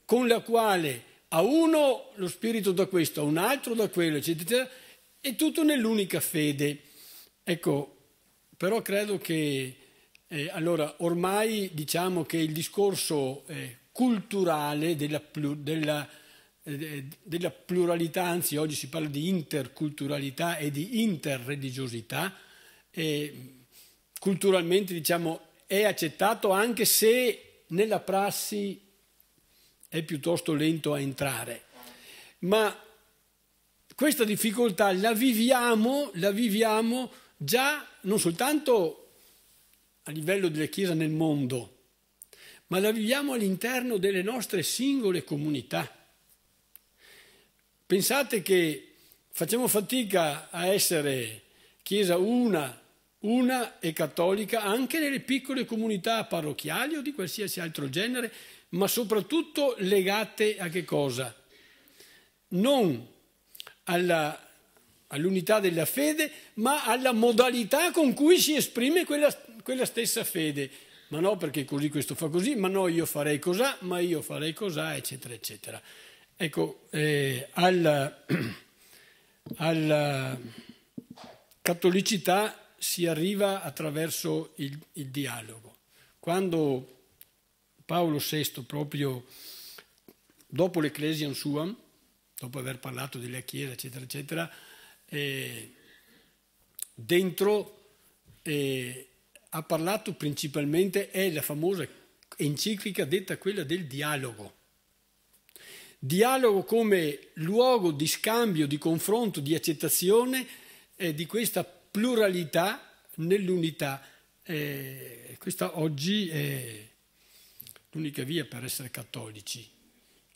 con la quale a uno lo spirito da questo, a un altro da quello, eccetera, eccetera è tutto nell'unica fede. Ecco, però credo che eh, allora ormai diciamo che il discorso eh, culturale della, della, eh, della, pluralità, anzi oggi si parla di interculturalità e di interreligiosità, eh, culturalmente diciamo è accettato anche se nella prassi è piuttosto lento a entrare. Ma questa difficoltà la viviamo, la viviamo già non soltanto a livello della Chiesa nel mondo, ma la viviamo all'interno delle nostre singole comunità. Pensate che facciamo fatica a essere chiesa una, una e cattolica anche nelle piccole comunità parrocchiali o di qualsiasi altro genere, ma soprattutto legate a che cosa? Non alla, all'unità della fede, ma alla modalità con cui si esprime quella, quella stessa fede. Ma no, perché così questo fa così, ma no, io farei cos'ha, ma io farei cos'ha, eccetera, eccetera. Ecco, eh, alla, alla, eh, cattolicità si arriva attraverso il, il dialogo. Quando Paolo VI, proprio dopo l'Ecclesiam Suam, dopo aver parlato della Chiesa, eccetera, eccetera, eh, dentro eh, ha parlato principalmente, è la famosa enciclica detta quella del dialogo. Dialogo come luogo di scambio, di confronto, di accettazione eh, di questa pluralità nell'unità. questa oggi è l'unica via per essere cattolici,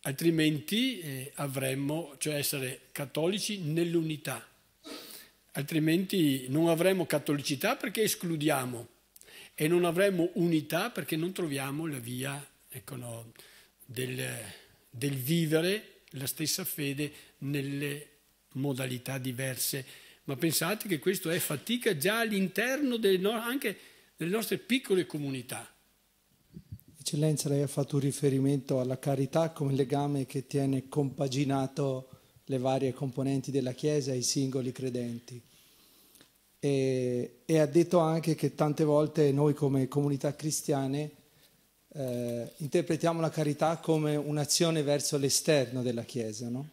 altrimenti eh, avremmo, cioè essere cattolici nell'unità, altrimenti non avremmo cattolicità perché escludiamo e non avremmo unità perché non troviamo la via ecco, no, del, del vivere la stessa fede nelle modalità diverse. Ma pensate che questo è fatica già all'interno delle, no anche delle nostre piccole comunità Eccellenza, lei ha fatto un riferimento alla carità come legame che tiene compaginato le varie componenti della Chiesa e i singoli credenti. E, e, ha detto anche che tante volte noi come comunità cristiane eh, interpretiamo la carità come un'azione verso l'esterno della Chiesa, no?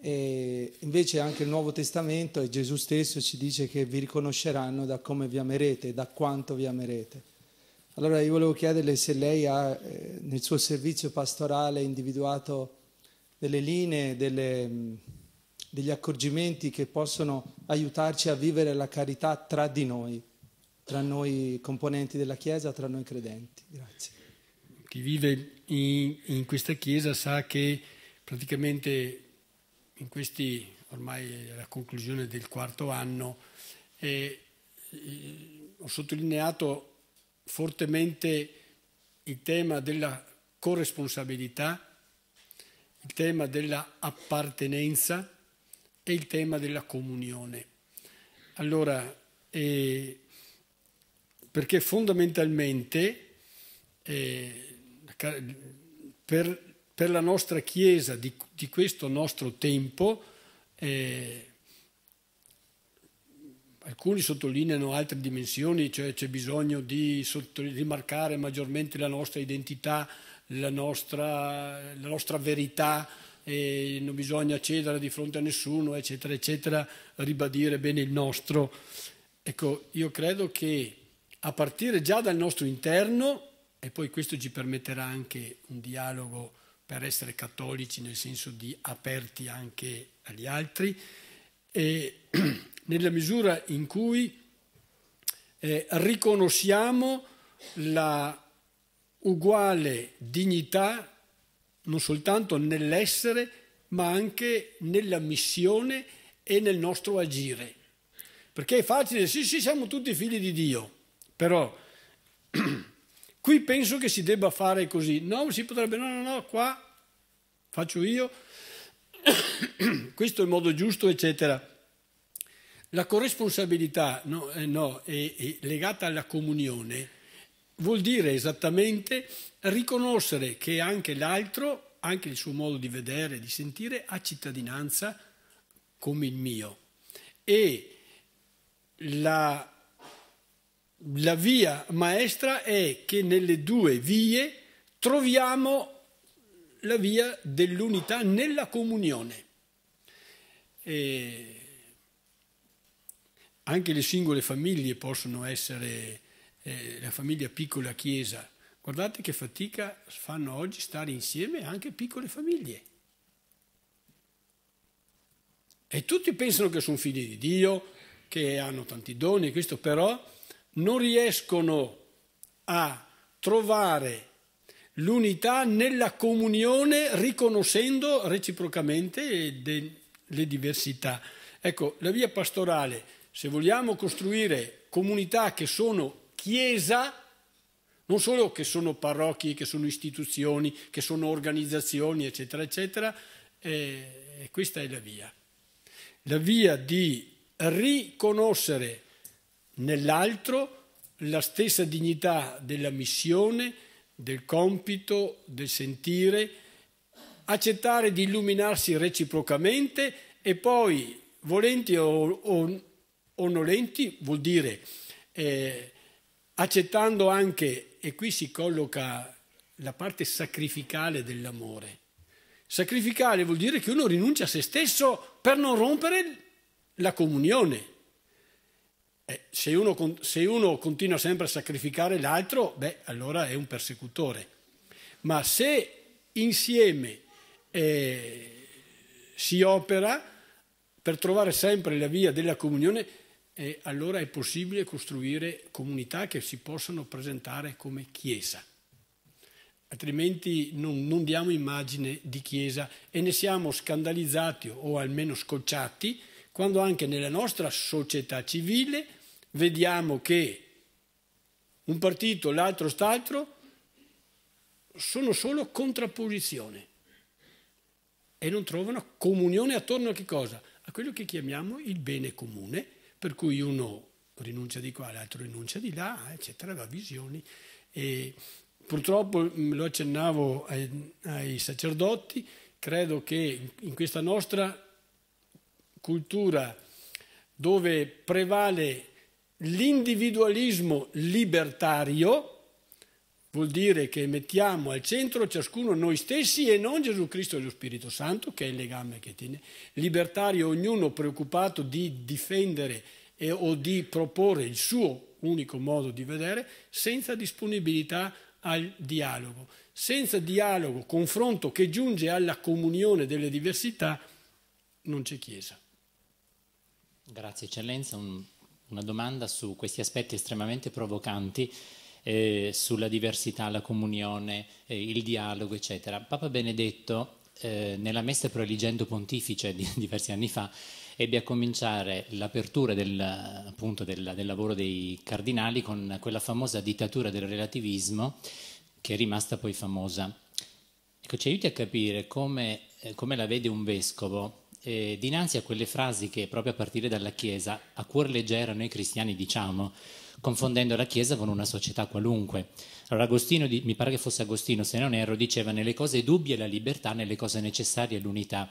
E invece anche il Nuovo Testamento e Gesù stesso ci dice che vi riconosceranno da come vi amerete, da quanto vi amerete. Allora io volevo chiederle se lei ha eh, nel suo servizio pastorale individuato delle linee, delle, mm, degli accorgimenti che possono aiutarci a vivere la carità tra di noi, tra noi componenti della Chiesa, tra noi credenti. Grazie. Chi vive in, in questa Chiesa sa che praticamente in questi, ormai alla conclusione del quarto anno, eh, eh, ho sottolineato fortemente il tema della corresponsabilità, il tema della appartenenza e il tema della comunione. Allora, eh, perché fondamentalmente eh, per, per, la nostra Chiesa di, di questo nostro tempo eh, Alcuni sottolineano altre dimensioni, cioè c'è bisogno di rimarcare maggiormente la nostra identità, la nostra, la nostra verità, non bisogna cedere di fronte a nessuno, eccetera, eccetera, ribadire bene il nostro. Ecco, io credo che a partire già dal nostro interno, e poi questo ci permetterà anche un dialogo per essere cattolici, nel senso di aperti anche agli altri, e nella misura in cui eh, riconosciamo la uguale dignità non soltanto nell'essere, ma anche nella missione e nel nostro agire. Perché è facile, sì, sì, siamo tutti figli di Dio, però qui penso che si debba fare così. No, si potrebbe, no, no, no, qua faccio io, questo è il modo giusto, eccetera. La corresponsabilità no, eh, no, è, è legata alla comunione vuol dire esattamente riconoscere che anche l'altro, anche il suo modo di vedere, e di sentire, ha cittadinanza come il mio. E la, la via maestra è che nelle due vie troviamo la via dell'unità nella comunione. E anche le singole famiglie possono essere, eh, la famiglia piccola chiesa. Guardate che fatica fanno oggi stare insieme anche piccole famiglie. E tutti pensano che sono figli di Dio, che hanno tanti doni, questo però non riescono a trovare l'unità nella comunione riconoscendo reciprocamente le diversità. Ecco, la via pastorale se vogliamo costruire comunità che sono chiesa, non solo che sono parrocchie, che sono istituzioni, che sono organizzazioni, eccetera, eccetera, eh, eh, questa è la via. La via di riconoscere nell'altro la stessa dignità della missione, del compito, del sentire, accettare di illuminarsi reciprocamente e poi, volenti o, o Onolenti vuol dire eh, accettando anche, e qui si colloca la parte sacrificale dell'amore. Sacrificale vuol dire che uno rinuncia a se stesso per non rompere la comunione. Eh, se, uno, se, uno, continua sempre a sacrificare l'altro, beh, allora è un persecutore. Ma se insieme eh, si opera per trovare sempre la via della comunione, eh, allora è possibile costruire comunità che si possano presentare come Chiesa. Altrimenti non, non diamo immagine di Chiesa e ne siamo scandalizzati o almeno scocciati quando anche nella nostra società civile vediamo che un partito, l'altro, st'altro, sono solo contrapposizione e non trovano comunione attorno a che cosa? A quello che chiamiamo il bene comune, per cui uno rinuncia di qua, l'altro rinuncia di là, eccetera, va a visioni. E purtroppo, mm, lo accennavo ai, ai sacerdoti, credo che in questa nostra cultura dove prevale l'individualismo libertario, Vuol dire che mettiamo al centro ciascuno noi stessi e non Gesù Cristo e lo Spirito Santo, che è il legame che tiene. Libertario ognuno preoccupato di difendere e, o di proporre il suo unico modo di vedere senza disponibilità al dialogo. Senza dialogo, confronto che giunge alla comunione delle diversità, non c'è Chiesa. Grazie Eccellenza. Un, una domanda su questi aspetti estremamente provocanti eh, sulla diversità, la comunione, eh, il dialogo, eccetera. Papa Benedetto, eh, nella messa proeligendo pontifice di diversi anni fa, ebbe a cominciare l'apertura del, appunto, del, del lavoro dei cardinali con quella famosa dittatura del relativismo che è rimasta poi famosa. Ecco, ci aiuti a capire come, eh, come la vede un vescovo eh, dinanzi a quelle frasi che proprio a partire dalla Chiesa, a cuor leggero noi cristiani diciamo, confondendo la Chiesa con una società qualunque. Allora Agostino, mi pare che fosse Agostino, se non erro, diceva nelle cose dubbie la libertà, nelle cose necessarie l'unità.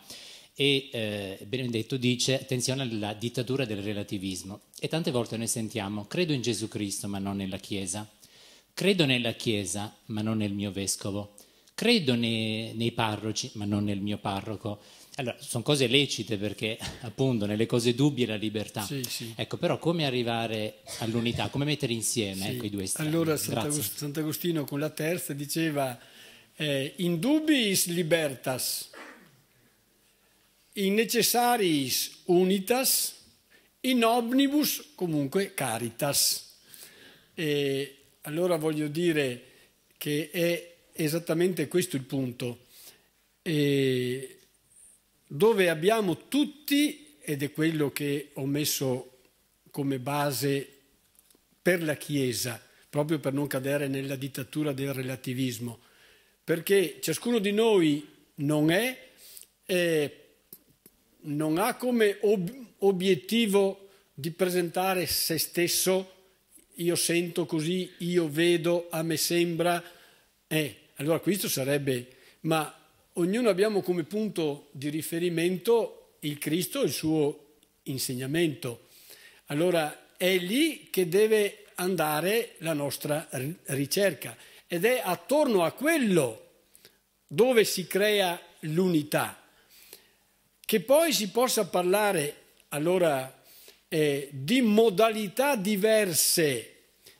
E eh, Benedetto dice attenzione alla dittatura del relativismo. E tante volte noi sentiamo, credo in Gesù Cristo ma non nella Chiesa, credo nella Chiesa ma non nel mio vescovo, credo nei, nei parroci ma non nel mio parroco allora, sono cose lecite perché appunto nelle cose dubbie la libertà. Sì, sì. Ecco, però come arrivare all'unità, come mettere insieme sì. ecco, i due estremi? Allora Sant'Agostino con la terza diceva eh, in dubbiis libertas, in necessaris unitas, in omnibus comunque caritas. E allora voglio dire che è esattamente questo il punto. E dove abbiamo tutti, ed è quello che ho messo come base per la Chiesa, proprio per non cadere nella dittatura del relativismo, perché ciascuno di noi non è, eh, non ha come ob obiettivo di presentare se stesso, io sento così, io vedo, a me sembra, eh, allora questo sarebbe, ma Ognuno abbiamo come punto di riferimento il Cristo e il suo insegnamento. Allora è lì che deve andare la nostra ricerca ed è attorno a quello dove si crea l'unità. Che poi si possa parlare allora eh, di modalità diverse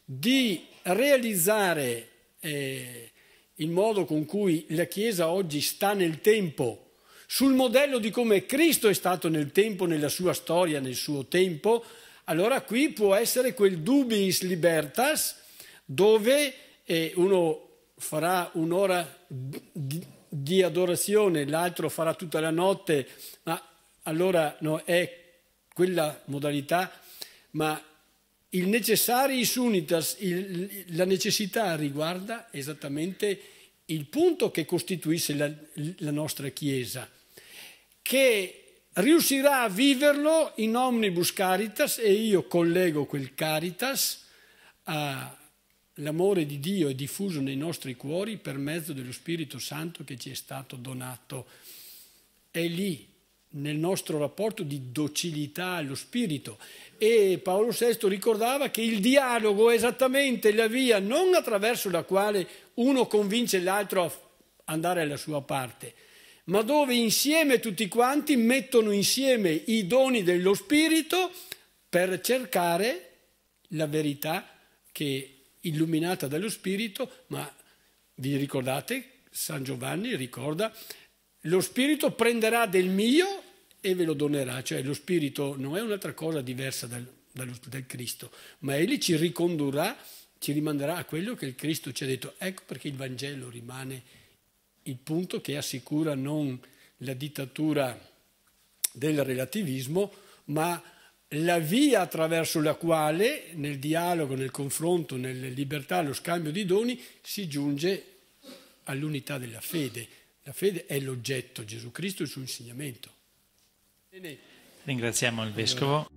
di realizzare eh, il modo con cui la Chiesa oggi sta nel tempo, sul modello di come Cristo è stato nel tempo, nella sua storia, nel suo tempo, allora qui può essere quel dubiis libertas dove eh, uno farà un'ora di adorazione, l'altro farà tutta la notte, ma allora no, è quella modalità, ma il necessari sunitas, il, la necessità riguarda esattamente il punto che costituisce la, la nostra Chiesa, che riuscirà a viverlo in omnibus caritas e io collego quel caritas all'amore di Dio è diffuso nei nostri cuori per mezzo dello Spirito Santo che ci è stato donato. È lì nel nostro rapporto di docilità allo spirito. E Paolo VI ricordava che il dialogo è esattamente la via non attraverso la quale uno convince l'altro a andare alla sua parte, ma dove insieme tutti quanti mettono insieme i doni dello spirito per cercare la verità che è illuminata dallo spirito, ma vi ricordate, San Giovanni ricorda, lo spirito prenderà del mio e ve lo donerà, cioè lo Spirito non è un'altra cosa diversa dal, dal, dal Cristo, ma Egli ci ricondurrà, ci rimanderà a quello che il Cristo ci ha detto. Ecco perché il Vangelo rimane il punto che assicura non la dittatura del relativismo, ma la via attraverso la quale nel dialogo, nel confronto, nella libertà, lo scambio di doni si giunge all'unità della fede. La fede è l'oggetto, Gesù Cristo e il suo insegnamento. Ringraziamo il Vescovo.